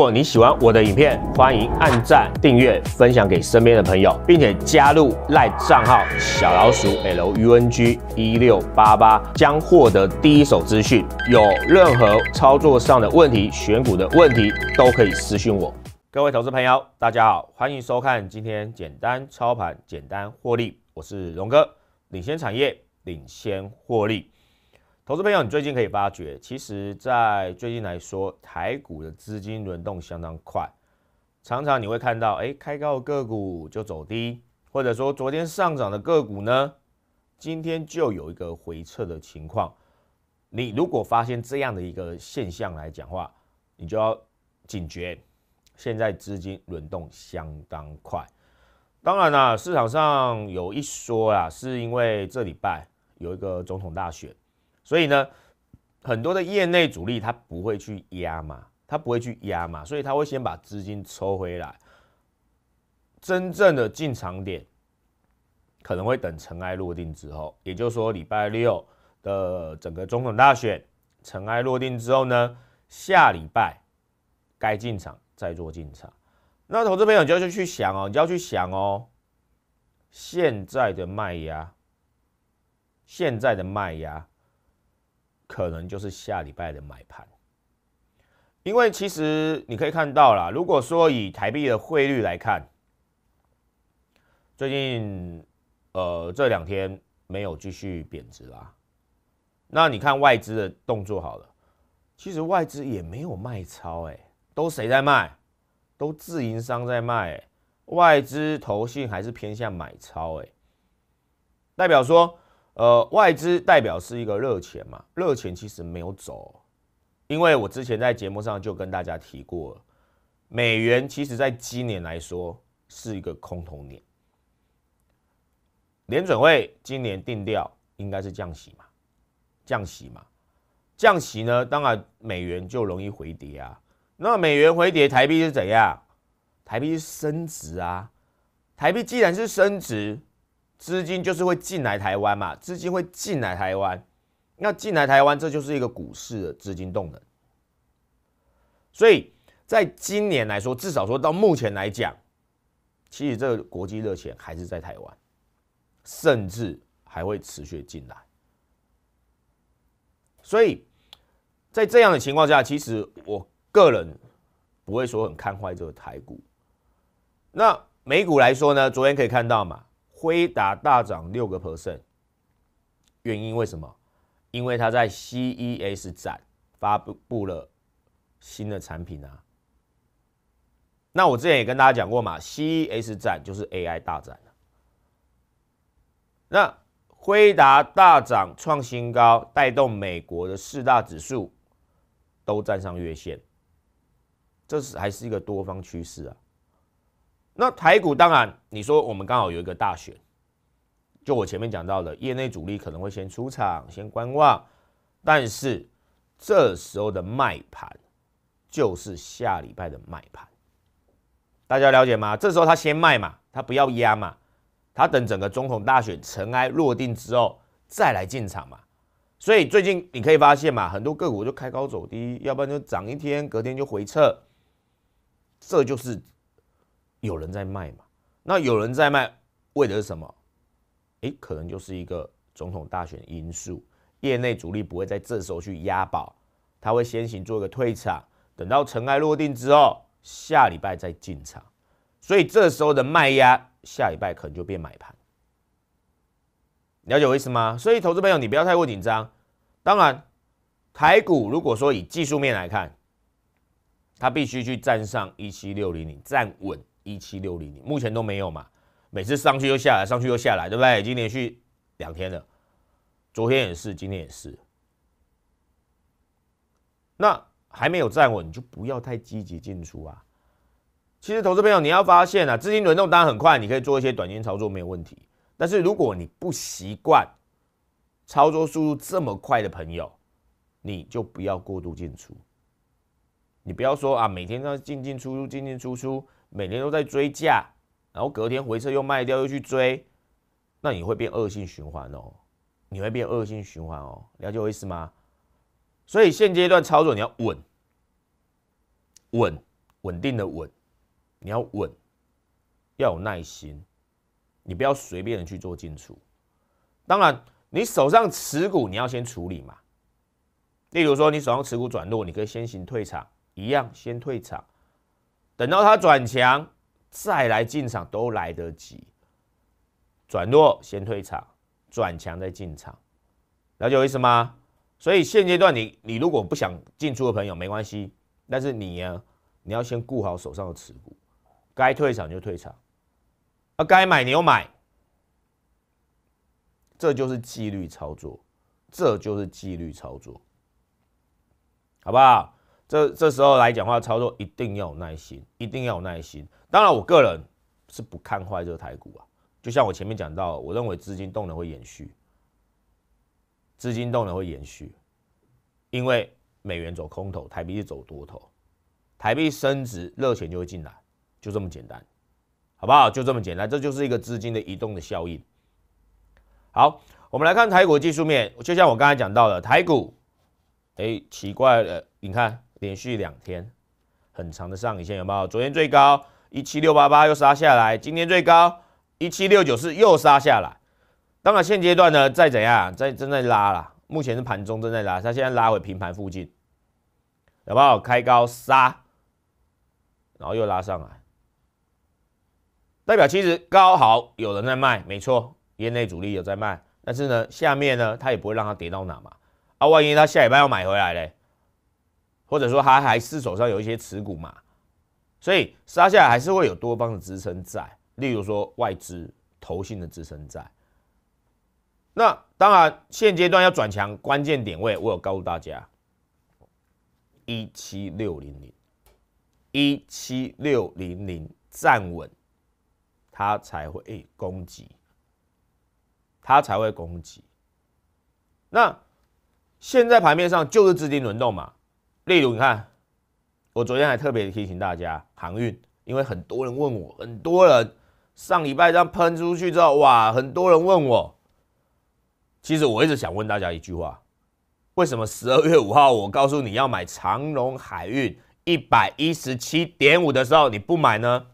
如果你喜欢我的影片，欢迎按赞、订阅、分享给身边的朋友，并且加入赖账号小老鼠 L U N G 一六八八，将获得第一手资讯。有任何操作上的问题、选股的问题，都可以私讯我。各位投资朋友，大家好，欢迎收看今天简单操盘、简单获利。我是荣哥，领先产业，领先获利。投资朋友，你最近可以发觉，其实，在最近来说，台股的资金轮动相当快。常常你会看到，哎，开高的个股就走低，或者说昨天上涨的个股呢，今天就有一个回撤的情况。你如果发现这样的一个现象来讲话，你就要警觉，现在资金轮动相当快。当然啦，市场上有一说啦，是因为这礼拜有一个总统大选。所以呢，很多的业内主力他不会去压嘛，他不会去压嘛，所以他会先把资金抽回来。真正的进场点可能会等尘埃落定之后，也就是说礼拜六的整个总统大选尘埃落定之后呢，下礼拜该进场再做进场。那投资朋友就要去想哦，你就要去想哦，现在的卖压，现在的卖压。可能就是下礼拜的买盘，因为其实你可以看到啦，如果说以台币的汇率来看，最近呃这两天没有继续贬值啦，那你看外资的动作好了，其实外资也没有卖超哎，都谁在卖？都自营商在卖，外资投信还是偏向买超哎，代表说。呃，外资代表是一个热钱嘛？热钱其实没有走，因为我之前在节目上就跟大家提过，美元其实在今年来说是一个空头年。联准会今年定调应该是降息嘛？降息嘛？降息呢，当然美元就容易回跌啊。那美元回跌，台币是怎样？台币升值啊！台币既然是升值，资金就是会进来台湾嘛，资金会进来台湾，那进来台湾，这就是一个股市的资金动能。所以在今年来说，至少说到目前来讲，其实这个国际热钱还是在台湾，甚至还会持续进来。所以在这样的情况下，其实我个人不会说很看坏这个台股。那美股来说呢，昨天可以看到嘛。辉达大涨六个 percent，原因为什么？因为它在 CES 展发布了新的产品啊。那我之前也跟大家讲过嘛，CES 展就是 AI 大展那辉达大涨创新高，带动美国的四大指数都站上月线，这是还是一个多方趋势啊。那台股当然，你说我们刚好有一个大选，就我前面讲到的，业内主力可能会先出场，先观望，但是这时候的卖盘就是下礼拜的卖盘，大家了解吗？这时候他先卖嘛，他不要压嘛，他等整个总统大选尘埃落定之后再来进场嘛。所以最近你可以发现嘛，很多个股就开高走低，要不然就涨一天，隔天就回撤，这就是。有人在卖嘛？那有人在卖，为的是什么？诶，可能就是一个总统大选因素。业内主力不会在这时候去押宝，他会先行做一个退场，等到尘埃落定之后，下礼拜再进场。所以这时候的卖压，下礼拜可能就变买盘。了解我意思吗？所以投资朋友，你不要太过紧张。当然，台股如果说以技术面来看，它必须去站上一七六零零站稳。一七六零，目前都没有嘛。每次上去又下来，上去又下来，对不对？已经连续两天了，昨天也是，今天也是。那还没有站稳，你就不要太积极进出啊。其实，投资朋友你要发现啊，资金轮动当然很快，你可以做一些短线操作没有问题。但是，如果你不习惯操作速度这么快的朋友，你就不要过度进出。你不要说啊，每天要进进出出，进进出出。每年都在追价，然后隔天回撤又卖掉又去追，那你会变恶性循环哦，你会变恶性循环哦，了解我意思吗？所以现阶段操作你要稳，稳稳定的稳，你要稳，要有耐心，你不要随便的去做进出。当然，你手上持股你要先处理嘛，例如说你手上持股转弱，你可以先行退场，一样先退场。等到它转强，再来进场都来得及。转弱先退场，转强再进场，了解我意思吗？所以现阶段你你如果不想进出的朋友没关系，但是你呀，你要先顾好手上的持股，该退场就退场，啊，该买你又买，这就是纪律操作，这就是纪律操作，好不好？这这时候来讲话，操作一定要有耐心，一定要有耐心。当然，我个人是不看坏这台股啊。就像我前面讲到，我认为资金动能会延续，资金动能会延续，因为美元走空头，台币是走多头，台币升值，热钱就会进来，就这么简单，好不好？就这么简单，这就是一个资金的移动的效应。好，我们来看台股技术面，就像我刚才讲到的，台股，哎，奇怪了，你看。连续两天很长的上影线，有没有？昨天最高一七六八八又杀下来，今天最高一七六九四又杀下来。当然现阶段呢，再怎样在正在拉啦，目前是盘中正在拉，它现在拉回平盘附近，有没有？开高杀，然后又拉上来，代表其实高好有人在卖，没错，业内主力有在卖，但是呢下面呢它也不会让它跌到哪嘛，啊，万一它下礼拜要买回来嘞。或者说，他还是手上有一些持股嘛，所以杀下来还是会有多方的支撑在，例如说外资、投信的支撑在。那当然，现阶段要转强关键点位，我有告诉大家，一七六零零，一七六零零站稳，它才会攻击，它才会攻击。那现在盘面上就是资金轮动嘛。例如，你看，我昨天还特别提醒大家航运，因为很多人问我，很多人上礼拜这样喷出去之后，哇，很多人问我，其实我一直想问大家一句话，为什么十二月五号我告诉你要买长隆海运一百一十七点五的时候，你不买呢？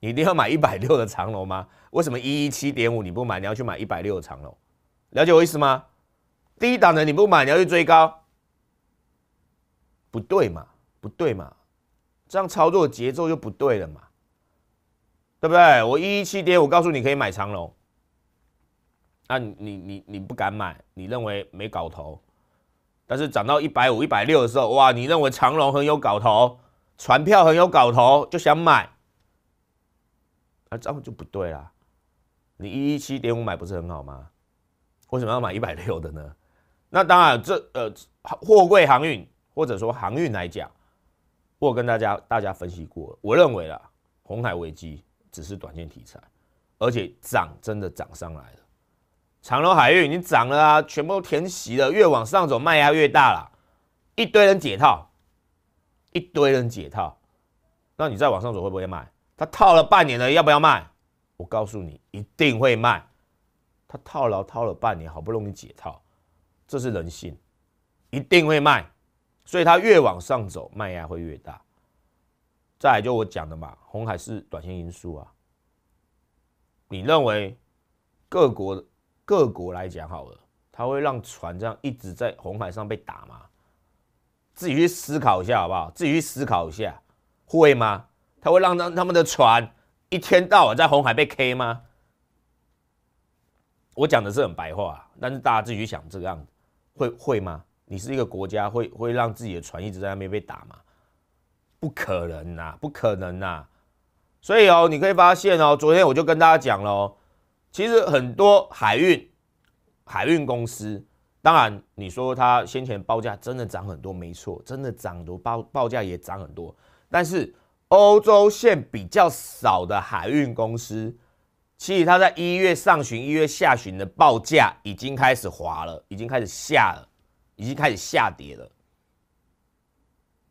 你一定要买一百六的长隆吗？为什么一一七点五你不买，你要去买一百六的长隆？了解我意思吗？低档的你不买，你要去追高？不对嘛，不对嘛，这样操作节奏就不对了嘛，对不对？我一一七跌，我告诉你可以买长龙，那你你你你不敢买，你认为没搞头。但是涨到一百五、一百六的时候，哇，你认为长龙很有搞头，船票很有搞头，就想买，那这样就不对啦。你一一七点五买不是很好吗？为什么要买一百六的呢？那当然，这呃，货柜航运。或者说航运来讲，我跟大家大家分析过，我认为啦，红海危机只是短线题材，而且涨真的涨上来了，长隆海运已经涨了啊，全部都填息了，越往上走卖压越大了，一堆人解套，一堆人解套，那你再往上走会不会卖？他套了半年了，要不要卖？我告诉你，一定会卖。他套牢套了半年，好不容易解套，这是人性，一定会卖。所以它越往上走，卖压会越大。再就我讲的嘛，红海是短线因素啊。你认为各国各国来讲好了，它会让船这样一直在红海上被打吗？自己去思考一下好不好？自己去思考一下，会吗？它会让让他们的船一天到晚在红海被 K 吗？我讲的是很白话，但是大家自己去想这个样子，会会吗？你是一个国家会会让自己的船一直在那边被打吗？不可能呐，不可能呐！所以哦，你可以发现哦，昨天我就跟大家讲喽，其实很多海运海运公司，当然你说它先前报价真的涨很多，没错，真的涨多，报报价也涨很多。但是欧洲线比较少的海运公司，其实它在一月上旬、一月下旬的报价已经开始滑了，已经开始下了。已经开始下跌了。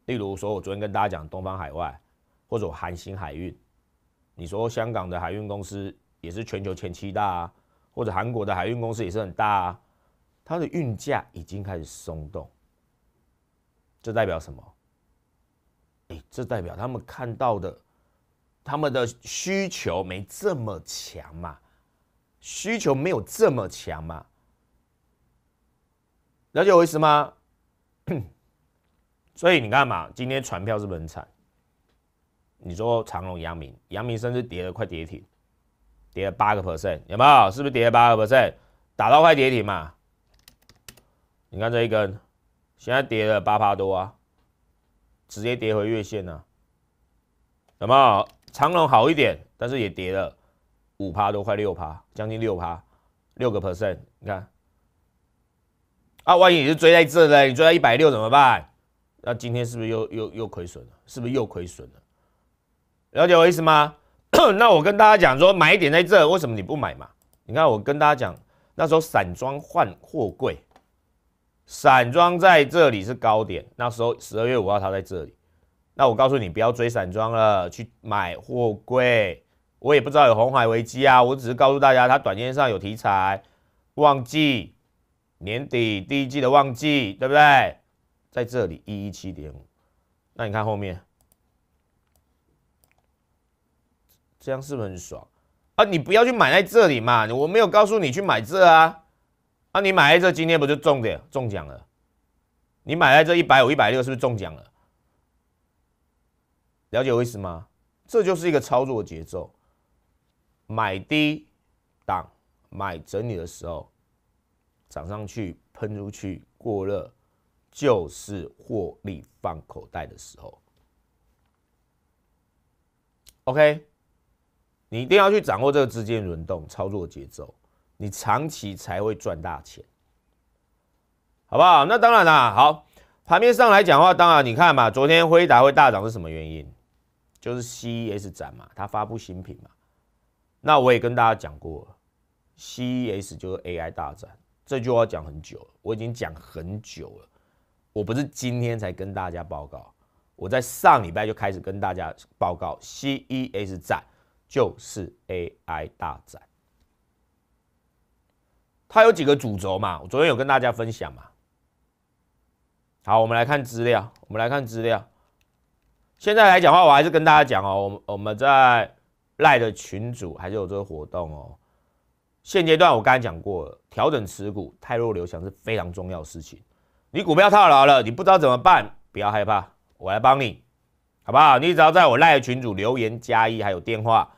例如说，我昨天跟大家讲东方海外，或者韩星海运。你说香港的海运公司也是全球前七大啊，或者韩国的海运公司也是很大啊，它的运价已经开始松动。这代表什么？哎，这代表他们看到的，他们的需求没这么强嘛？需求没有这么强嘛。了解我意思吗？所以你看嘛，今天船票是不是很惨？你说长隆、阳明、阳明甚至跌了快跌停，跌了八个 percent，有没有？是不是跌了八个 percent，打到快跌停嘛？你看这一根，现在跌了八趴多啊，直接跌回月线呢，有没有？长隆好一点，但是也跌了五趴多，快六趴，将近六趴，六个 percent，你看。啊，万一你是追在这呢？你追到一百六怎么办？那今天是不是又又又亏损了？是不是又亏损了？了解我意思吗？那我跟大家讲说，买点在这，为什么你不买嘛？你看我跟大家讲，那时候散装换货柜，散装在这里是高点，那时候十二月五号它在这里。那我告诉你，不要追散装了，去买货柜。我也不知道有红海危机啊，我只是告诉大家，它短线上有题材，旺季。年底第一季的旺季，对不对？在这里一一七点五，那你看后面，这样是不是很爽啊？你不要去买在这里嘛，我没有告诉你去买这啊，啊，你买在这今天不就中点中奖了？你买在这一百五、一百六，是不是中奖了？了解我意思吗？这就是一个操作节奏，买低档，买整理的时候。涨上去喷出去过热，就是获利放口袋的时候。OK，你一定要去掌握这个资金轮动操作节奏，你长期才会赚大钱，好不好？那当然啦。好，盘面上来讲话，当然你看嘛，昨天辉达会大涨是什么原因？就是 CES 展嘛，它发布新品嘛。那我也跟大家讲过，CES 就是 AI 大战。这句话讲很久了，我已经讲很久了，我不是今天才跟大家报告，我在上礼拜就开始跟大家报告，CES 展就是 AI 大展，它有几个主轴嘛，我昨天有跟大家分享嘛。好，我们来看资料，我们来看资料。现在来讲话，我还是跟大家讲哦，我们我们在赖的群组还是有这个活动哦。现阶段我刚才讲过，调整持股、太弱流强是非常重要的事情。你股票套牢了，你不知道怎么办，不要害怕，我来帮你，好不好？你只要在我赖群主留言加一，还有电话，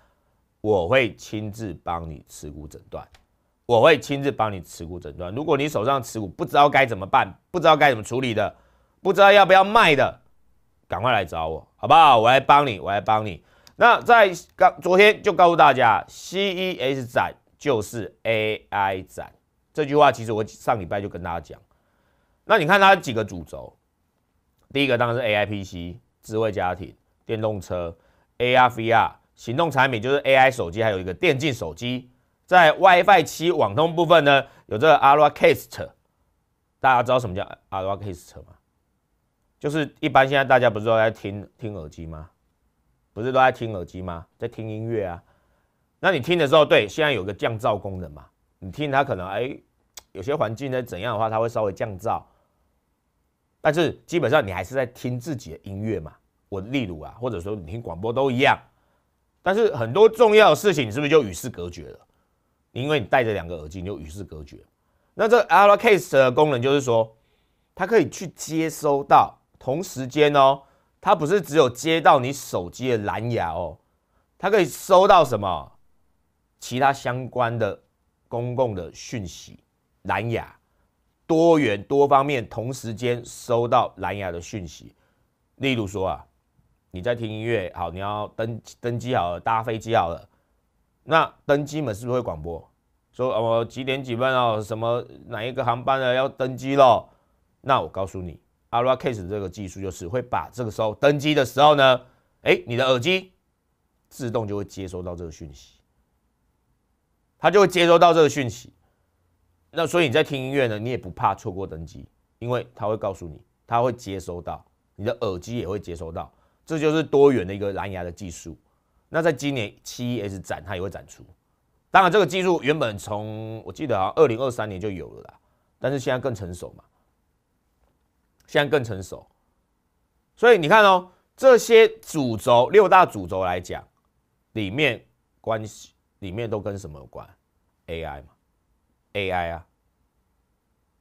我会亲自帮你持股诊断。我会亲自帮你持股诊断。如果你手上持股不知道该怎么办，不知道该怎么处理的，不知道要不要卖的，赶快来找我，好不好？我来帮你，我来帮你。那在刚昨天就告诉大家，CES 展。就是 AI 展这句话，其实我上礼拜就跟大家讲。那你看它几个主轴，第一个当然是 AI PC、智慧家庭、电动车、AR/VR、行动产品，就是 AI 手机，还有一个电竞手机。在 WiFi 七网通部分呢，有这个 AR a Cast。大家知道什么叫 AR a Cast 吗？就是一般现在大家不是都在听听耳机吗？不是都在听耳机吗？在听音乐啊。那你听的时候，对，现在有个降噪功能嘛，你听它可能哎，有些环境呢怎样的话，它会稍微降噪，但是基本上你还是在听自己的音乐嘛。我例如啊，或者说你听广播都一样，但是很多重要的事情你是不是就与世隔绝了？因为你戴着两个耳机就与世隔绝。那这 a r r c a s t 的功能就是说，它可以去接收到同时间哦，它不是只有接到你手机的蓝牙哦，它可以收到什么？其他相关的公共的讯息，蓝牙，多元多方面同时间收到蓝牙的讯息，例如说啊，你在听音乐，好，你要登登机好了，搭飞机好了，那登机门是不是会广播？说哦，几点几分哦，什么哪一个航班的要登机了？那我告诉你，AR CASE 这个技术就是会把这个时候登机的时候呢，哎，你的耳机自动就会接收到这个讯息。他就会接收到这个讯息，那所以你在听音乐呢，你也不怕错过登机，因为他会告诉你，他会接收到，你的耳机也会接收到，这就是多元的一个蓝牙的技术。那在今年七一 S 展，它也会展出。当然，这个技术原本从我记得啊，二零二三年就有了啦，但是现在更成熟嘛，现在更成熟。所以你看哦，这些主轴，六大主轴来讲，里面关系。里面都跟什么有关？AI 嘛，AI 啊。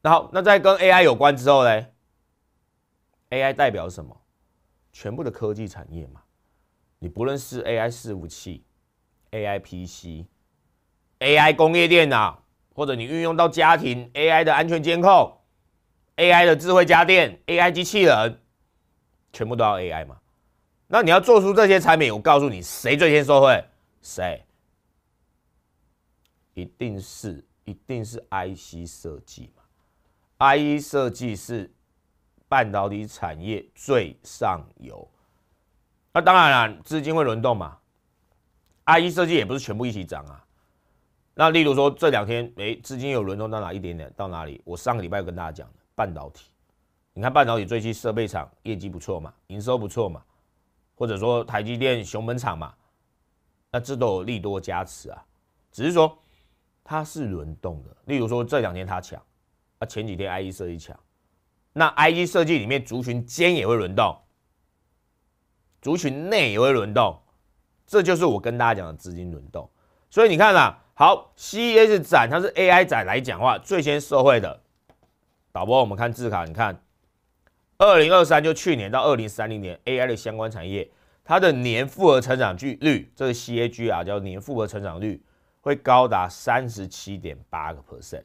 那好，那在跟 AI 有关之后呢？AI 代表什么？全部的科技产业嘛。你不论是 AI 服器，AI PC，AI 工业电脑，或者你运用到家庭 AI 的安全监控，AI 的智慧家电，AI 机器人，全部都要 AI 嘛。那你要做出这些产品，我告诉你，谁最先受惠？谁？一定是，一定是 I C 设计嘛，I E 设计是半导体产业最上游。那当然了，资金会轮动嘛，I E 设计也不是全部一起涨啊。那例如说这两天，哎，资金有轮动到哪一点点到哪里？我上个礼拜跟大家讲，半导体，你看半导体最近设备厂业绩不错嘛，营收不错嘛，或者说台积电、熊本厂嘛，那这都有利多加持啊，只是说。它是轮动的，例如说这两天它强，啊前几天 I E 设计强，那 I E 设计里面族群间也会轮动，族群内也会轮动，这就是我跟大家讲的资金轮动。所以你看啦，好 C E S 展它是 A I 展来讲话，最先受惠的。导播，我们看字卡，你看二零二三就去年到二零三零年 A I 的相关产业，它的年复合成长率，这个 C A G 啊，叫年复合成长率。会高达三十七点八个 percent，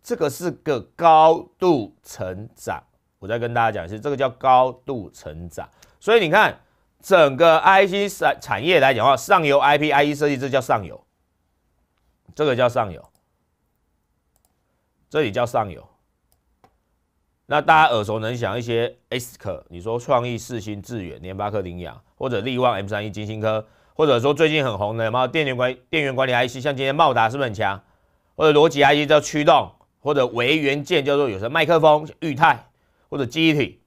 这个是个高度成长。我再跟大家讲，一次，这个叫高度成长。所以你看，整个 IC 产产业来讲话，上游 IP、IE 设计，这叫上游，这个叫上游，这里叫上游。那大家耳熟能详一些，SK，你说创意四新智远、联发科、联雅，或者力旺 M 三一、金星科。或者说最近很红的，有没有电源管、电源管理 IC？像今天茂达是不是很强？或者逻辑 IC 叫驱动，或者微元件叫做有么麦克风、裕泰或者机体，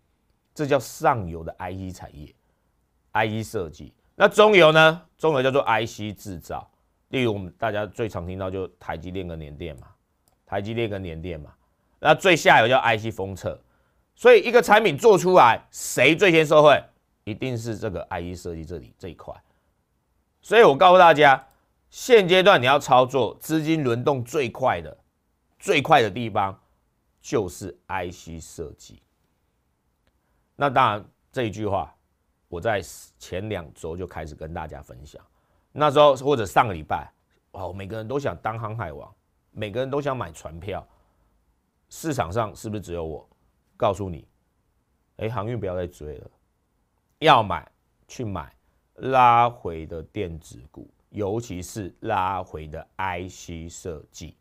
这叫上游的 IC 产业，IC 设计。那中游呢？中游叫做 IC 制造，例如我们大家最常听到就台积电跟联电嘛，台积电跟联电嘛。那最下游叫 IC 封测。所以一个产品做出来，谁最先受惠？一定是这个 IC 设计这里这一块。所以我告诉大家，现阶段你要操作资金轮动最快、的最快的地方就是 IC 设计。那当然，这一句话我在前两周就开始跟大家分享，那时候或者上个礼拜，哦，每个人都想当航海王，每个人都想买船票，市场上是不是只有我？告诉你，哎，航运不要再追了，要买去买。拉回的电子股，尤其是拉回的 IC 设计。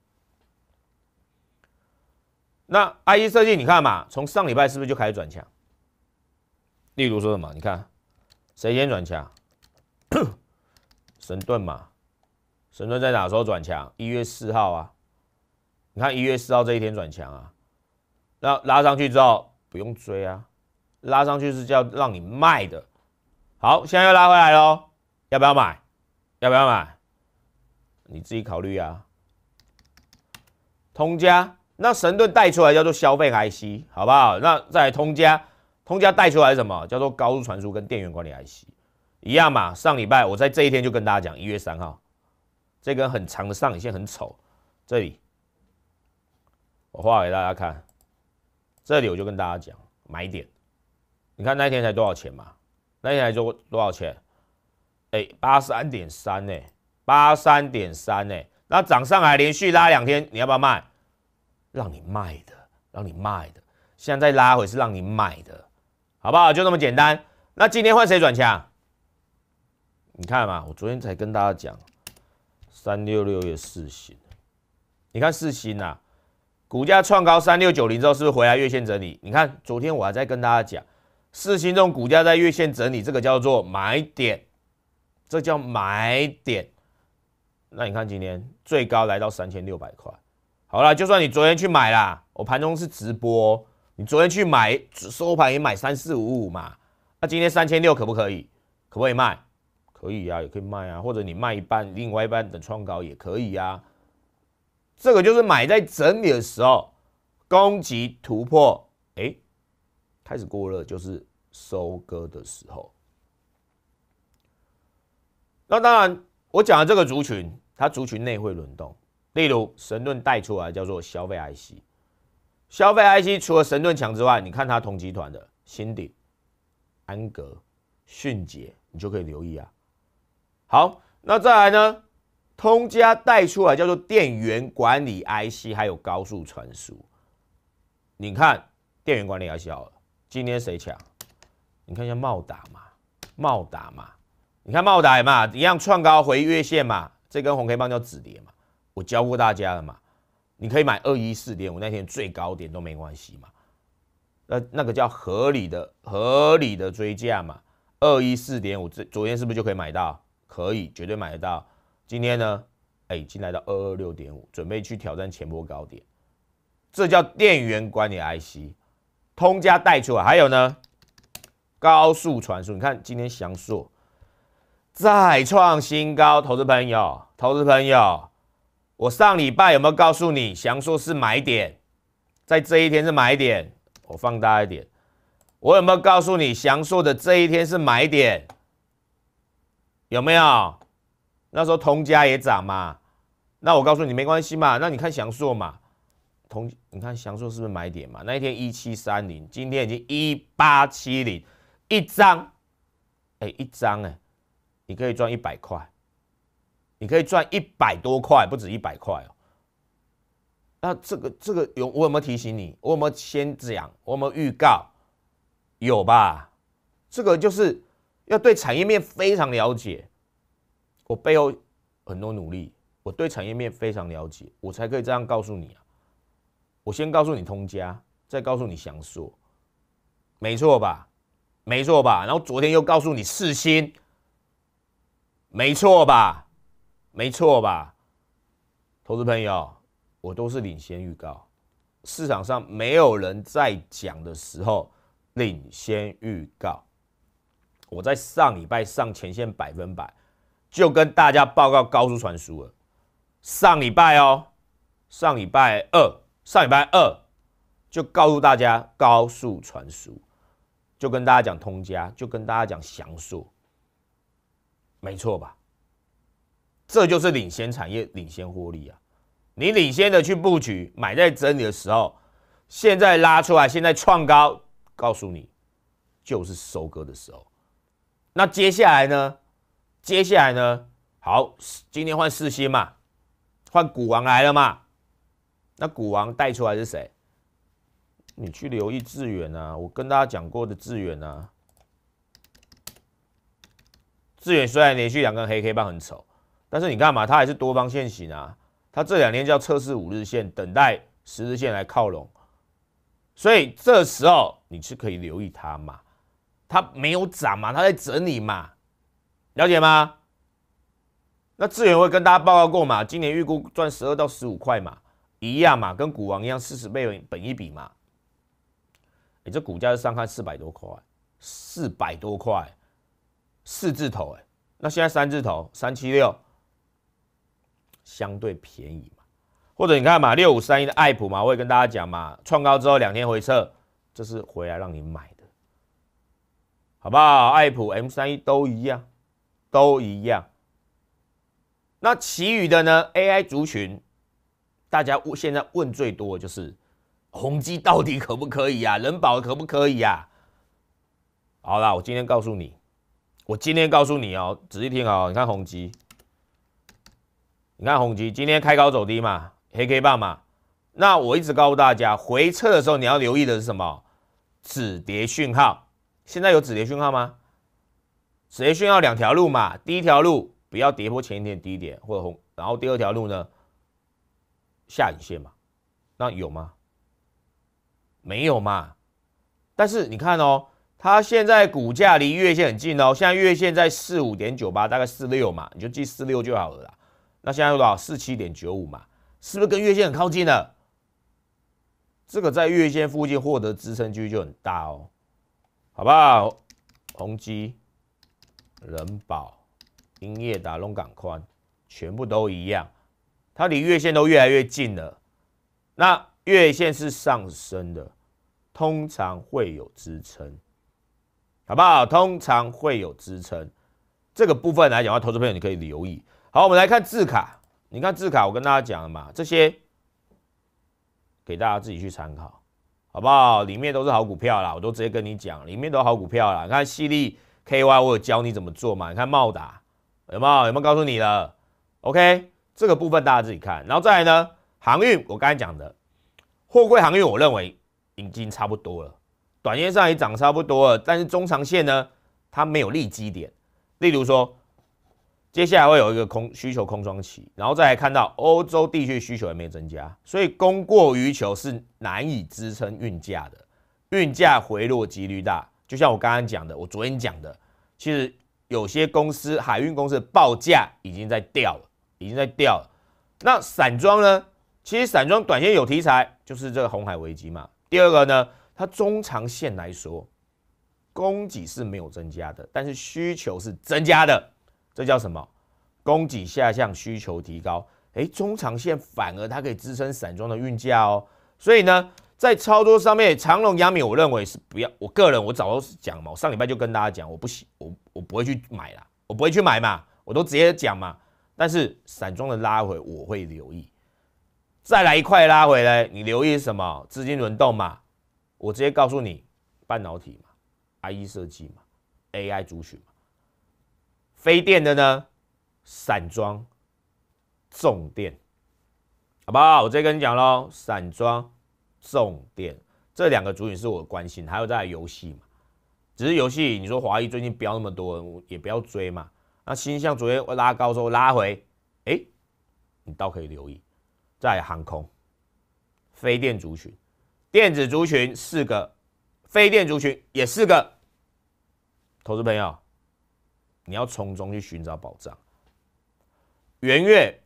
那 IC 设计，你看嘛，从上礼拜是不是就开始转强？例如说什么？你看，谁先转强？神盾嘛，神盾在哪时候转强？一月四号啊。你看一月四号这一天转强啊。那拉上去之后不用追啊，拉上去是叫让你卖的。好，现在又拉回来喽，要不要买？要不要买？你自己考虑啊。通家那神盾带出来叫做消费 IC，好不好？那在通家，通家带出来什么？叫做高速传输跟电源管理 IC，一样嘛。上礼拜我在这一天就跟大家讲，一月三号，这根很长的上影线很丑，这里我画给大家看，这里我就跟大家讲买点，你看那一天才多少钱嘛？那现在就多少钱？哎，八三点三呢？八三点三呢？那涨上来连续拉两天，你要不要卖？让你卖的，让你卖的。现在再拉回是让你卖的，好不好？就那么简单。那今天换谁转强？你看嘛，我昨天才跟大家讲，三六六月四星。你看四星啊，股价创高三六九零之后，是不是回来月线整理？你看昨天我还在跟大家讲。四星种股价在月线整理，这个叫做买点，这叫买点。那你看今天最高来到三千六百块，好了，就算你昨天去买啦，我盘中是直播，你昨天去买收盘也买三四五五嘛，那今天三千六可不可以？可不可以卖？可以呀，也可以卖啊，或者你卖一半，另外一半等创高也可以呀。这个就是买在整理的时候攻击突破，哎。开始过热就是收割的时候。那当然，我讲的这个族群，它族群内会轮动。例如神盾带出来叫做消费 IC，消费 IC 除了神盾抢之外，你看它同集团的新鼎、安格、迅捷，你就可以留意啊。好，那再来呢？通家带出来叫做电源管理 IC，还有高速传输。你看电源管理 IC 好了。今天谁强？你看一下茂达嘛，茂达嘛，你看茂达嘛，一样创高回月线嘛，这根红黑棒叫止跌嘛。我教过大家了嘛，你可以买二一四点五那天最高点都没关系嘛。那那个叫合理的合理的追价嘛，二一四点五，昨昨天是不是就可以买到？可以，绝对买得到。今天呢，哎，进来到二二六点五，准备去挑战前波高点，这叫电源管理 IC。通家带出啊，还有呢，高速传输。你看今天翔硕再创新高，投资朋友，投资朋友，我上礼拜有没有告诉你翔硕是买点？在这一天是买点。我放大一点，我有没有告诉你翔硕的这一天是买点？有没有？那时候通家也涨嘛，那我告诉你没关系嘛，那你看翔硕嘛。同你看祥硕是不是买点嘛？那一天一七三零，今天已经一八七零，一张，哎，一张哎，你可以赚一百块，你可以赚一百多块，不止一百块哦。那这个这个有我有没有提醒你？我有没有先讲？我有没有预告？有吧？这个就是要对产业面非常了解，我背后很多努力，我对产业面非常了解，我才可以这样告诉你啊。我先告诉你通家，再告诉你祥数，没错吧？没错吧？然后昨天又告诉你四星，没错吧？没错吧？投资朋友，我都是领先预告，市场上没有人在讲的时候，领先预告。我在上礼拜上前线百分百，就跟大家报告高速传输了。上礼拜哦，上礼拜二。上礼拜二就告诉大家高速传输，就跟大家讲通家，就跟大家讲降速，没错吧？这就是领先产业领先获利啊！你领先的去布局买在这里的时候，现在拉出来，现在创高，告诉你就是收割的时候。那接下来呢？接下来呢？好，今天换四星嘛，换股王来了嘛？那股王带出来是谁？你去留意智远啊！我跟大家讲过的智远啊，智远虽然连续两根黑 K 棒很丑，但是你看嘛，他还是多方线型啊！他这两天就要测试五日线，等待十日线来靠拢，所以这时候你是可以留意他嘛？他没有涨嘛？他在整理嘛？了解吗？那智远会跟大家报告过嘛？今年预估赚十二到十五块嘛？一样嘛，跟股王一样，四十倍本一比嘛。你这股价是上看四百多块，四百多块，四字头哎。那现在三字头，三七六，相对便宜嘛。或者你看嘛，六五三一的爱普嘛，我也跟大家讲嘛，创高之后两天回撤，这是回来让你买的，好不好？爱普 M 三一都一样，都一样。那其余的呢？AI 族群。大家问现在问最多就是，宏基到底可不可以呀？人保可不可以呀？好啦，我今天告诉你，我今天告诉你哦，仔细听好。你看宏基，你看宏基今天开高走低嘛，黑 K 棒嘛。那我一直告诉大家，回撤的时候你要留意的是什么？止跌讯号。现在有止跌讯号吗？止跌讯号两条路嘛，第一条路不要跌破前一天低点或者红，然后第二条路呢？下影线嘛？那有吗？没有嘛？但是你看哦，它现在股价离月线很近哦，现在月线在四五点九八，大概四六嘛，你就记四六就好了啦。那现在多少？四七点九五嘛，是不是跟月线很靠近了？这个在月线附近获得支撑区率就很大哦，好不好？宏基、人保、英业、达龙港宽，全部都一样。它离月线都越来越近了，那月线是上升的，通常会有支撑，好不好？通常会有支撑，这个部分来讲的话，投资朋友你可以留意。好，我们来看字卡，你看字卡，我跟大家讲了嘛，这些给大家自己去参考，好不好？里面都是好股票啦，我都直接跟你讲，里面都好股票啦。你看西利 KY，我有教你怎么做嘛？你看茂达有没有？有没有告诉你了？OK。这个部分大家自己看，然后再来呢，航运我刚才讲的，货柜航运我认为已经差不多了，短线上也涨差不多了，但是中长线呢，它没有利基点，例如说，接下来会有一个空需求空窗期，然后再来看到欧洲地区需求也没增加，所以供过于求是难以支撑运价的，运价回落几率大，就像我刚刚讲的，我昨天讲的，其实有些公司海运公司的报价已经在掉了。已经在掉了，那散装呢？其实散装短线有题材，就是这个红海危机嘛。第二个呢，它中长线来说，供给是没有增加的，但是需求是增加的，这叫什么？供给下降，需求提高。哎，中长线反而它可以支撑散装的运价哦。所以呢，在操作上面，长龙、亚米，我认为是不要。我个人我早是讲嘛，我上礼拜就跟大家讲，我不喜我我不会去买了，我不会去买嘛，我都直接讲嘛。但是散装的拉回我会留意，再来一块拉回来，你留意什么？资金轮动嘛。我直接告诉你，半导体嘛 i e 设计嘛，AI 族群嘛。非电的呢？散装重电，好不好？我再跟你讲喽，散装重电这两个主群是我关心，还有在游戏嘛，只是游戏，你说华谊最近飙那么多，也不要追嘛。那新向昨天拉高之后拉回，哎，你倒可以留意，在航空、非电族群、电子族群四个，非电族群也四个投资朋友，你要从中去寻找保障。元月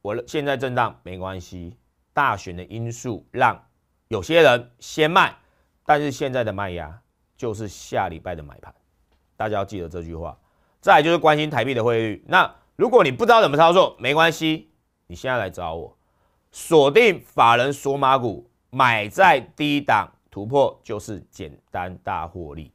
我现在震荡没关系，大选的因素让有些人先卖，但是现在的卖压就是下礼拜的买盘，大家要记得这句话。再就是关心台币的汇率。那如果你不知道怎么操作，没关系，你现在来找我，锁定法人索马股，买在低档突破就是简单大获利。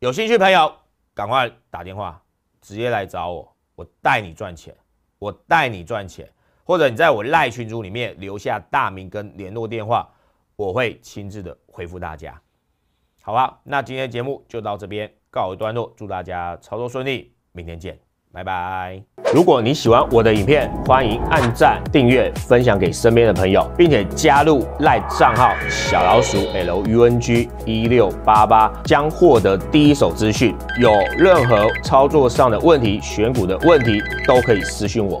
有兴趣朋友赶快打电话，直接来找我，我带你赚钱，我带你赚钱，或者你在我赖群组里面留下大名跟联络电话，我会亲自的回复大家。好吧，那今天的节目就到这边。告一段落，祝大家操作顺利，明天见，拜拜。如果你喜欢我的影片，欢迎按赞、订阅、分享给身边的朋友，并且加入赖账号小老鼠 L U N G 一六八八，将获得第一手资讯。有任何操作上的问题、选股的问题，都可以私讯我。